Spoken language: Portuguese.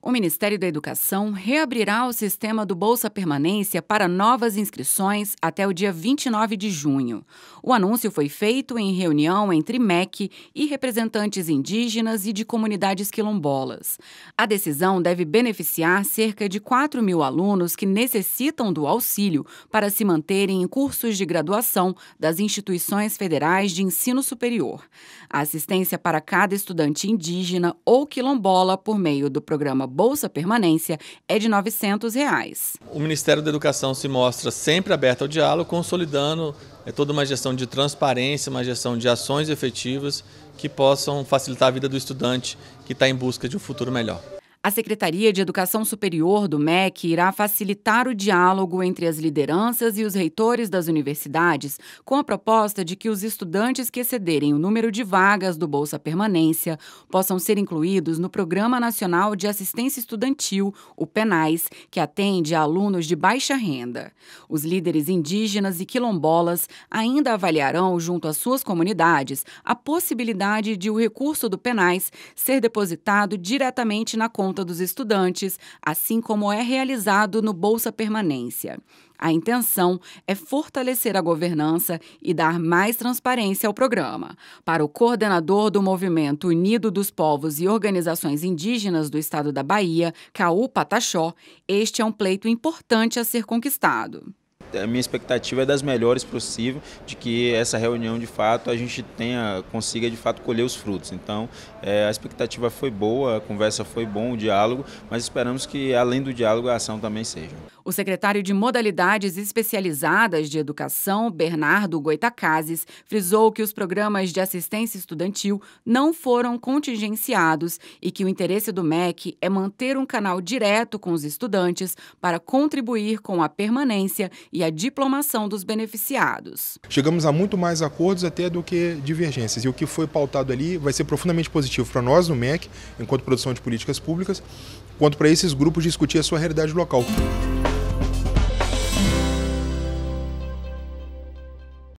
O Ministério da Educação reabrirá o sistema do Bolsa Permanência para novas inscrições até o dia 29 de junho. O anúncio foi feito em reunião entre MEC e representantes indígenas e de comunidades quilombolas. A decisão deve beneficiar cerca de 4 mil alunos que necessitam do auxílio para se manterem em cursos de graduação das instituições federais de ensino superior. A assistência para cada estudante indígena ou quilombola por meio do programa Bolsa Permanência é de R$ 900. Reais. O Ministério da Educação se mostra sempre aberto ao diálogo, consolidando é toda uma gestão de transparência, uma gestão de ações efetivas que possam facilitar a vida do estudante que está em busca de um futuro melhor. A Secretaria de Educação Superior do MEC irá facilitar o diálogo entre as lideranças e os reitores das universidades, com a proposta de que os estudantes que excederem o número de vagas do Bolsa Permanência possam ser incluídos no Programa Nacional de Assistência Estudantil, o PENAIS, que atende a alunos de baixa renda. Os líderes indígenas e quilombolas ainda avaliarão, junto às suas comunidades, a possibilidade de o recurso do PENAIS ser depositado diretamente na conta conta dos estudantes, assim como é realizado no Bolsa Permanência. A intenção é fortalecer a governança e dar mais transparência ao programa. Para o coordenador do Movimento Unido dos Povos e Organizações Indígenas do Estado da Bahia, Caú Pataxó, este é um pleito importante a ser conquistado a minha expectativa é das melhores possível, de que essa reunião de fato a gente tenha, consiga de fato colher os frutos. Então, é, a expectativa foi boa, a conversa foi bom, o diálogo, mas esperamos que além do diálogo a ação também seja. O secretário de Modalidades Especializadas de Educação, Bernardo Goitacazes, frisou que os programas de assistência estudantil não foram contingenciados e que o interesse do MEC é manter um canal direto com os estudantes para contribuir com a permanência e a diplomação dos beneficiados. Chegamos a muito mais acordos até do que divergências, e o que foi pautado ali vai ser profundamente positivo para nós no MEC, enquanto produção de políticas públicas, quanto para esses grupos discutir a sua realidade local.